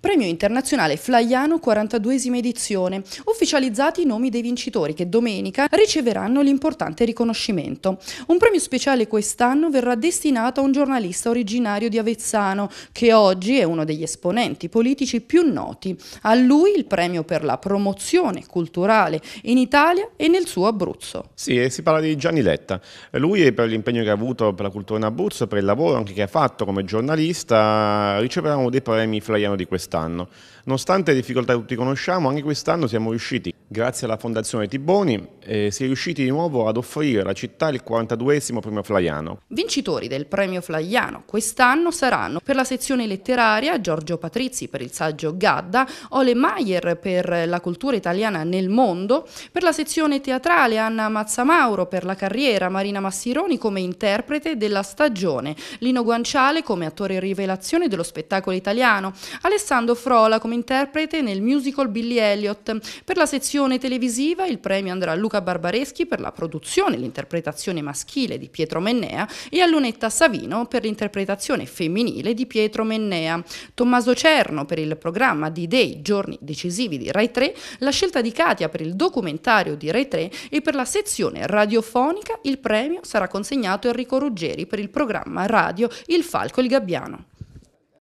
Premio internazionale Flaiano 42esima edizione, ufficializzati i nomi dei vincitori che domenica riceveranno l'importante riconoscimento. Un premio speciale quest'anno verrà destinato a un giornalista originario di Avezzano, che oggi è uno degli esponenti politici più noti. A lui il premio per la promozione culturale in Italia e nel suo Abruzzo. Sì, si parla di Gianni Letta. Lui per l'impegno che ha avuto per la cultura in Abruzzo, per il lavoro anche che ha fatto come giornalista, riceverà uno dei premi Flaiano di quest'anno quest'anno. Nonostante le difficoltà che tutti conosciamo, anche quest'anno siamo riusciti, grazie alla Fondazione Tiboni, eh, si è riusciti di nuovo ad offrire alla città il 42esimo premio Flaiano. Vincitori del premio Flaiano quest'anno saranno per la sezione letteraria Giorgio Patrizi per il saggio Gadda, Ole Maier per la cultura italiana nel mondo, per la sezione teatrale Anna Mazzamauro per la carriera Marina Massironi come interprete della stagione, Lino Guanciale come attore rivelazione dello spettacolo italiano, Alessandro Alessandro Frola come interprete nel musical Billy Elliot. Per la sezione televisiva il premio andrà a Luca Barbareschi per la produzione e l'interpretazione maschile di Pietro Mennea e a Lunetta Savino per l'interpretazione femminile di Pietro Mennea. Tommaso Cerno per il programma di Day, giorni decisivi di Rai 3, la scelta di Katia per il documentario di Rai 3 e per la sezione radiofonica il premio sarà consegnato a Enrico Ruggeri per il programma radio Il Falco e il Gabbiano.